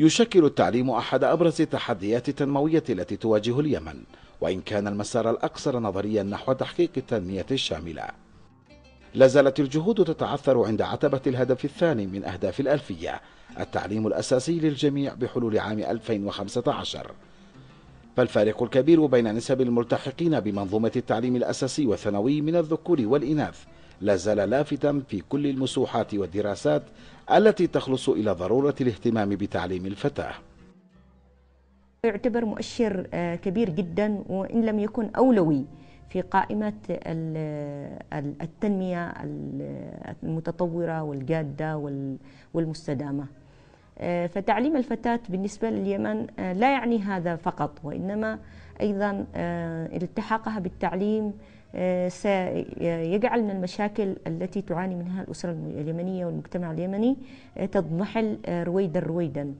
يشكل التعليم أحد أبرز التحديات التنموية التي تواجه اليمن وإن كان المسار الأكثر نظريا نحو تحقيق التنمية الشاملة لازالت الجهود تتعثر عند عتبة الهدف الثاني من أهداف الألفية التعليم الأساسي للجميع بحلول عام 2015 فالفارق الكبير بين نسب الملتحقين بمنظومة التعليم الأساسي والثانوي من الذكور والإناث لا زال لافتا في كل المسوحات والدراسات التي تخلص إلى ضرورة الاهتمام بتعليم الفتاة يعتبر مؤشر آه، كبير جدا وإن لم يكن أولوي في قائمة التنمية المتطورة والجادة والمستدامة آه، فتعليم الفتاة بالنسبة لليمن آه، لا يعني هذا فقط وإنما أيضا التحاقها بالتعليم آه، سيجعل من المشاكل التي تعاني منها الأسرة اليمنية والمجتمع اليمني آه، تضمحل آه، رويدا رويدا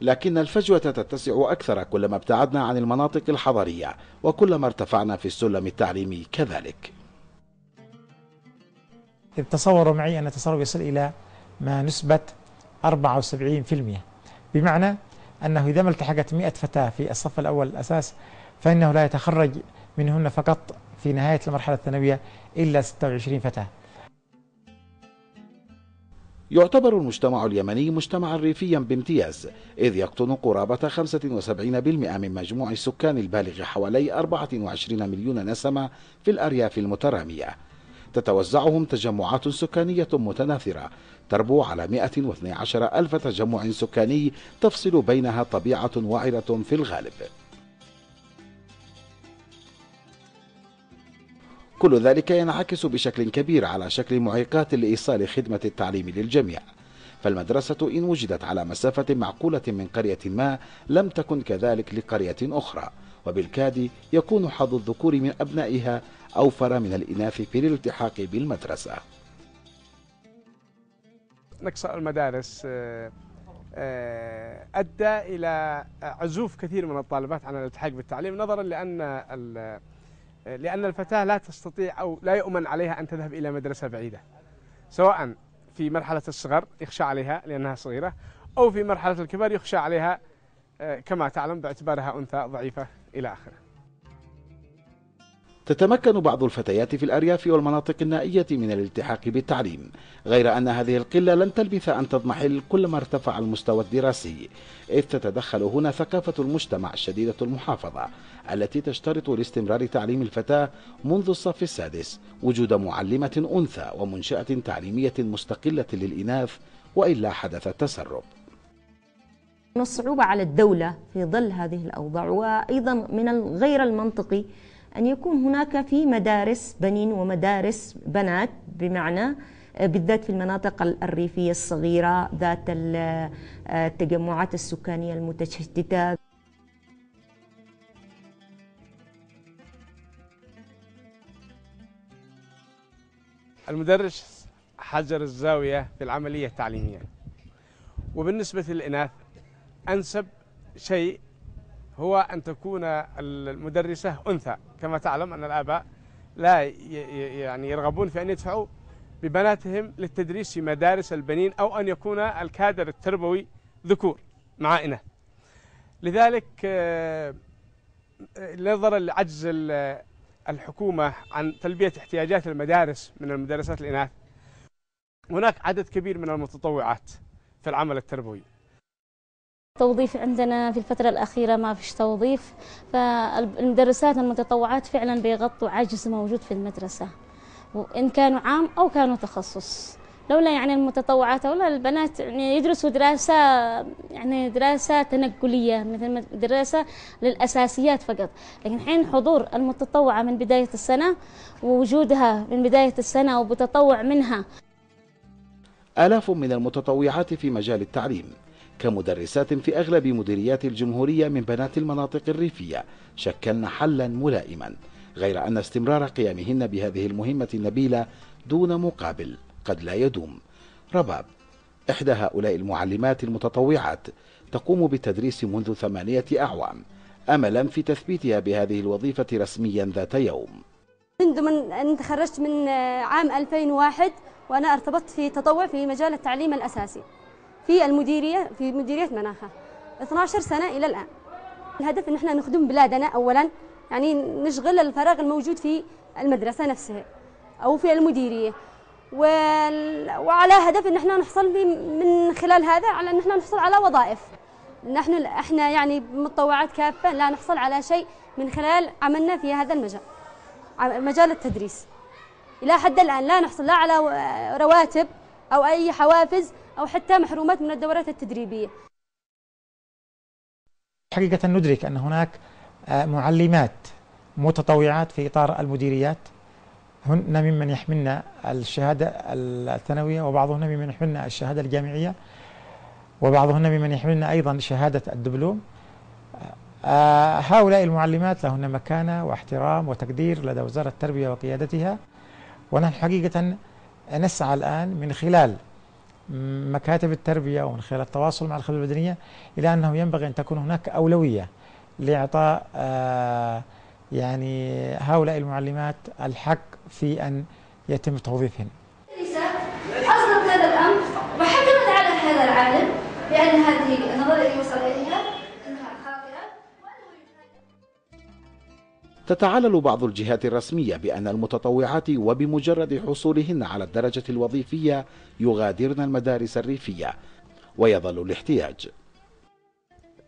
لكن الفجوة تتسع أكثر كلما ابتعدنا عن المناطق الحضرية وكلما ارتفعنا في السلم التعليمي كذلك تصوروا معي أن التصرف يصل إلى ما نسبة 74% بمعنى أنه إذا ما التحقت 100 فتاة في الصف الأول الأساس فإنه لا يتخرج منهن فقط في نهاية المرحلة الثانوية إلا 26 فتاة يعتبر المجتمع اليمني مجتمعا ريفيا بامتياز إذ يقطن قرابة 75% من مجموع السكان البالغ حوالي 24 مليون نسمة في الأرياف المترامية تتوزعهم تجمعات سكانية متناثرة تربو على 112 ألف تجمع سكاني تفصل بينها طبيعة وعرة في الغالب كل ذلك ينعكس بشكل كبير على شكل معيقات لإيصال خدمة التعليم للجميع فالمدرسة إن وجدت على مسافة معقولة من قرية ما لم تكن كذلك لقرية أخرى وبالكاد يكون حظ الذكور من أبنائها أوفر من الإناث في الالتحاق بالمدرسة نقص المدارس آه، آه، أدى إلى عزوف كثير من الطالبات عن الالتحاق بالتعليم نظرا لأن لأن الفتاة لا تستطيع أو لا يؤمن عليها أن تذهب إلى مدرسة بعيدة سواء في مرحلة الصغر يخشى عليها لأنها صغيرة أو في مرحلة الكبر يخشى عليها آه، كما تعلم باعتبارها أنثى ضعيفة إلى آخره تتمكن بعض الفتيات في الأرياف والمناطق النائية من الالتحاق بالتعليم غير أن هذه القلة لن تلبث أن تضمحل كلما ارتفع المستوى الدراسي إذ تتدخل هنا ثقافة المجتمع شديدة المحافظة التي تشترط لاستمرار تعليم الفتاة منذ الصف السادس وجود معلمة أنثى ومنشأة تعليمية مستقلة للإناث وإلا حدث التسرب من الصعوبة على الدولة في ظل هذه الأوضاع وأيضا من غير المنطقي أن يكون هناك في مدارس بنين ومدارس بنات بمعنى آه، بالذات في المناطق الريفية الصغيرة ذات آه، التجمعات السكانية المتشتتة المدرس حجر الزاوية في العملية التعليمية وبالنسبة للإناث أنسب شيء هو أن تكون المدرسة أنثى كما تعلم أن الآباء لا يعني يرغبون في أن يدفعوا ببناتهم للتدريس في مدارس البنين أو أن يكون الكادر التربوي ذكور مع إناث لذلك آه، آه، نظرا لعجز الحكومة عن تلبية احتياجات المدارس من المدرسات الإناث هناك عدد كبير من المتطوعات في العمل التربوي توظيف عندنا في الفترة الأخيرة ما فيش توظيف فالمدرسات المتطوعات فعلا بيغطوا عجز موجود في المدرسة وإن كانوا عام أو كانوا تخصص لولا يعني المتطوعات ولا البنات يعني يدرسوا دراسة يعني دراسة تنقلية مثل دراسة للأساسيات فقط لكن حين حضور المتطوعة من بداية السنة ووجودها من بداية السنة وبتطوع منها آلاف من المتطوعات في مجال التعليم كمدرسات في أغلب مديريات الجمهورية من بنات المناطق الريفية شكلن حلا ملائما غير أن استمرار قيامهن بهذه المهمة النبيلة دون مقابل قد لا يدوم رباب إحدى هؤلاء المعلمات المتطوعات تقوم بالتدريس منذ ثمانية أعوام أملا في تثبيتها بهذه الوظيفة رسميا ذات يوم منذ من أن تخرجت من عام 2001 وأنا ارتبطت في تطوع في مجال التعليم الأساسي في المديريه في مديريه مناخه 12 سنه الى الان الهدف ان احنا نخدم بلادنا اولا يعني نشغل الفراغ الموجود في المدرسه نفسها او في المديريه وعلى هدف ان احنا نحصل من خلال هذا على ان احنا نحصل على وظائف نحن احنا يعني متطوعات كافه لا نحصل على شيء من خلال عملنا في هذا المجال مجال التدريس الى حد الان لا نحصل لا على رواتب أو أي حوافز أو حتى محرومات من الدورات التدريبية حقيقة ندرك أن هناك آه، معلمات متطوعات في إطار المديريات هن ممن يحملن الشهادة الثانوية وبعضهن ممن يحملن الشهادة الجامعية وبعضهن ممن يحملن أيضا شهادة الدبلوم آه، آه، هؤلاء المعلمات لهن مكانة واحترام وتقدير لدى وزارة التربية وقيادتها ونحن حقيقة نسعى الآن من خلال مكاتب التربية ومن خلال التواصل مع الخدمة البدنية إلى أنه ينبغي أن تكون هناك أولوية لإعطاء آه، يعني هؤلاء المعلمات الحق في أن يتم توظيفهن حصلت هذا الأمر وحكمت على هذا العالم بأن هذه النظرية التي وصل إليها تتعلل بعض الجهات الرسمية بأن المتطوعات وبمجرد حصولهن على الدرجة الوظيفية يغادرن المدارس الريفية ويظل الاحتياج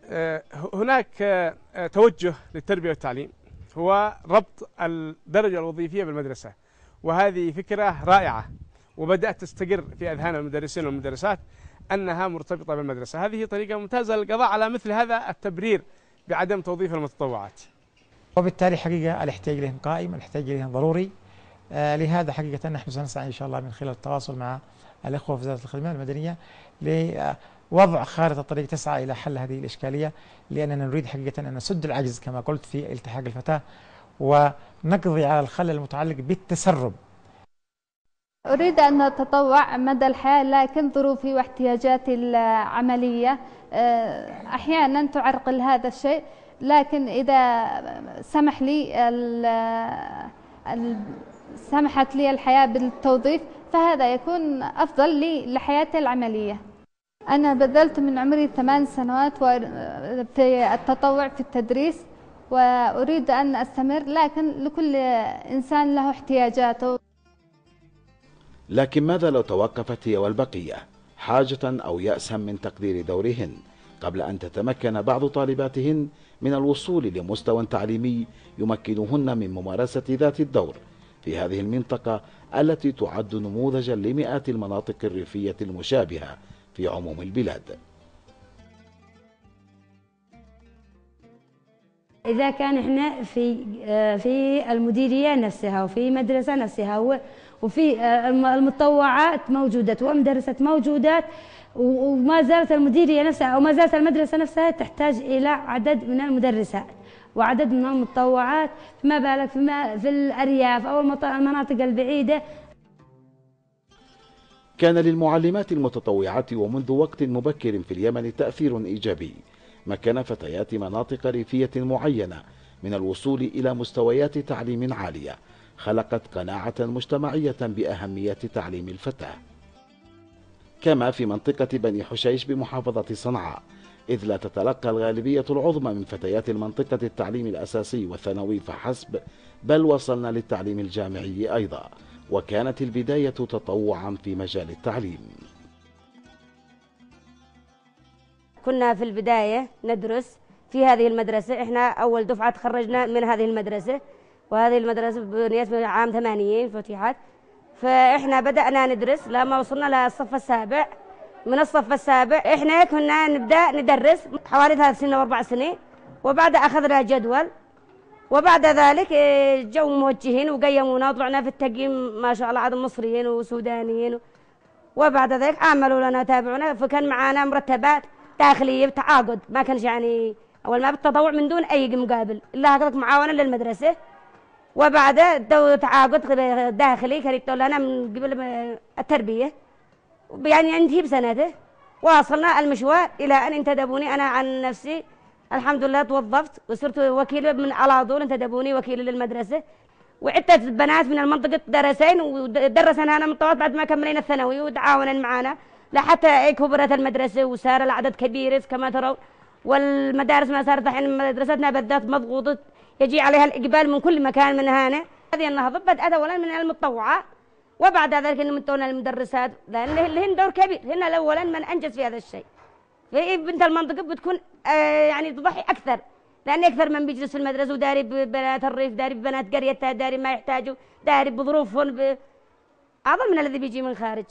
آه، هناك آه، توجه للتربية والتعليم هو ربط الدرجة الوظيفية بالمدرسة وهذه فكرة رائعة وبدأت تستقر في أذهان المدرسين والمدرسات أنها مرتبطة بالمدرسة هذه طريقة ممتازة للقضاء على مثل هذا التبرير بعدم توظيف المتطوعات وبالتالي حقيقة الاحتياج إليهم قائم الاحتياج إليهم ضروري آه، لهذا حقيقة نحن سنسعى إن شاء الله من خلال التواصل مع الأخوة في وزارة الخدمة المدنية لوضع آه، خارطة طريق تسعى إلى حل هذه الإشكالية لأننا نريد حقيقة أن نسد العجز كما قلت في التحاق الفتاة ونقضي على الخلل المتعلق بالتسرب أريد أن أتطوع مدى الحياة لكن ظروفي واحتياجاتي العملية آه، أحيانا تعرقل هذا الشيء لكن إذا سمح لي ال الـ سمحت لي الحياة بالتوظيف فهذا يكون أفضل لي لحياتي العملية أنا بذلت من عمري ثمان سنوات في التطوع في التدريس وأريد أن أستمر لكن لكل إنسان له احتياجاته لكن ماذا لو توقفت هي والبقية حاجة أو يأسا من تقدير دورهن قبل أن تتمكن بعض طالباتهن من الوصول لمستوى تعليمي يمكنهن من ممارسة ذات الدور في هذه المنطقة التي تعد نموذجا لمئات المناطق الريفية المشابهة في عموم البلاد. إذا كان إحنا في آه، في المديرية نفسها وفي مدرسة نفسها وفي آه، المتطوعات موجودة ومدرسة موجودات وما زالت المديرية نفسها أو ما زالت المدرسة نفسها تحتاج إلى عدد من المدرسات وعدد من المتطوعات فما بالك فيما في الأرياف أو المناطق البعيدة كان للمعلمات المتطوعات ومنذ وقت مبكر في اليمن تأثير إيجابي مكن فتيات مناطق ريفية معينة من الوصول إلى مستويات تعليم عالية خلقت قناعة مجتمعية بأهمية تعليم الفتاة كما في منطقة بني حشيش بمحافظة صنعاء إذ لا تتلقى الغالبية العظمى من فتيات المنطقة التعليم الأساسي والثانوي فحسب بل وصلنا للتعليم الجامعي أيضا وكانت البداية تطوعا في مجال التعليم كنا في البداية ندرس في هذه المدرسة احنا أول دفعة تخرجنا من هذه المدرسة وهذه المدرسة بنيت عام 80 فتحت فإحنا بدأنا ندرس لما وصلنا للصف السابع من الصف السابع إحنا كنا نبدأ ندرس حوالي ثلاث سنين واربع سنين وبعد أخذنا جدول وبعد ذلك إيه، جو موجهين وقيمونا وطلعنا في التقييم ما شاء الله عاد مصريين وسودانيين وبعد ذلك عملوا لنا تابعونا فكان معانا مرتبات داخلية بتعاقد ما كانش يعني أول ما بالتطوع من دون أي مقابل إلا هكذا معاونة للمدرسة وبعدها دو تعاقد داخلي كانت تقول انا من قبل التربيه يعني انتهي بسنته واصلنا المشوار الى ان انتدبوني انا عن نفسي الحمد لله توظفت وصرت وكيل من على طول انتدبوني وكيل للمدرسه وعدة بنات من المنطقة درسين ودرسنا أنا من طوال بعد ما كملنا الثانوي وتعاونا معنا لحتى كبرت المدرسة وصار العدد كبير كما ترون والمدارس ما صارت الحين مدرستنا بالذات مضغوطة يجي عليها الإقبال من كل مكان من هنا هذه النهضة بدأت أولا من المتطوعات وبعد ذلك من المدرسات لأن لهن دور كبير هن أولا من أنجز في هذا الشيء في إيه بنت المنطقة بتكون آه، يعني تضحي أكثر لأن أكثر من بيجلس في المدرسة وداري ببنات الريف داري ببنات قريتها داري ما يحتاجوا داري بظروفهم ب... أعظم من الذي بيجي من خارج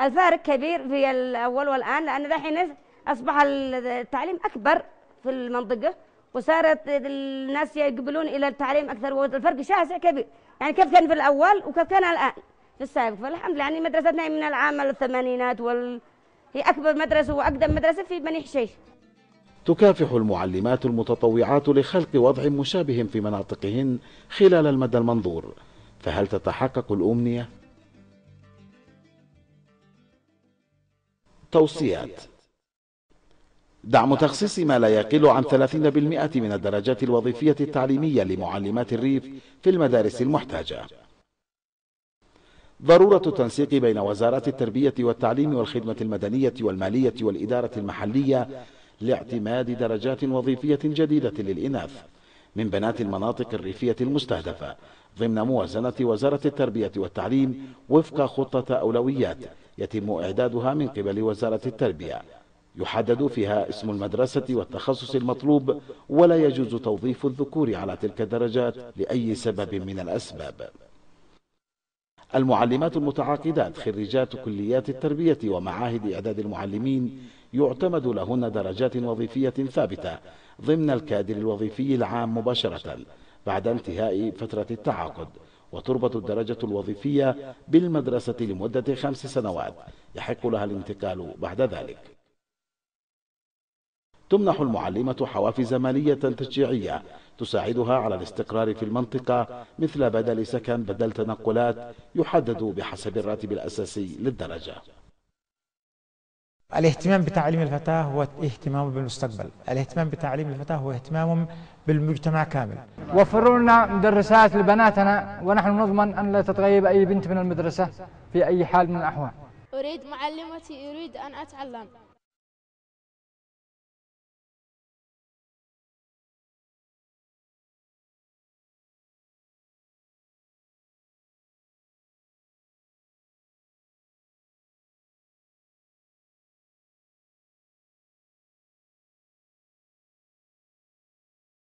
الفارق كبير في الأول والآن لأن دحين أصبح التعليم أكبر في المنطقة وصارت الناس يقبلون الى التعليم اكثر والفرق شاسع كبير يعني كيف كان في الاول وكيف كان الان في السابق فالحمد لله يعني مدرستنا من العام الثمانينات وال... هي اكبر مدرسه واقدم مدرسه في بني حشيش تكافح المعلمات المتطوعات لخلق وضع مشابه في مناطقهن خلال المدى المنظور فهل تتحقق الامنيه توصيات دعم تخصيص ما لا يقل عن 30% من الدرجات الوظيفية التعليمية لمعلمات الريف في المدارس المحتاجة ضرورة التنسيق بين وزارات التربية والتعليم والخدمة المدنية والمالية والإدارة المحلية لاعتماد درجات وظيفية جديدة للإناث من بنات المناطق الريفية المستهدفة ضمن موازنة وزارة التربية والتعليم وفق خطة أولويات يتم إعدادها من قبل وزارة التربية يحدد فيها اسم المدرسة والتخصص المطلوب ولا يجوز توظيف الذكور على تلك الدرجات لأي سبب من الأسباب المعلمات المتعاقدات خريجات كليات التربية ومعاهد إعداد المعلمين يعتمد لهن درجات وظيفية ثابتة ضمن الكادر الوظيفي العام مباشرة بعد انتهاء فترة التعاقد وتربط الدرجة الوظيفية بالمدرسة لمدة خمس سنوات يحق لها الانتقال بعد ذلك تمنح المعلمة حوافز مالية تشجيعية تساعدها على الاستقرار في المنطقة مثل بدل سكن بدل تنقلات يحدد بحسب الراتب الأساسي للدرجة الاهتمام بتعليم الفتاة هو اهتمام بالمستقبل الاهتمام بتعليم الفتاة هو اهتمام بالمجتمع كامل وفروا لنا مدرسات لبناتنا ونحن نضمن أن لا تتغيب أي بنت من المدرسة في أي حال من الأحوال أريد معلمتي أريد أن أتعلم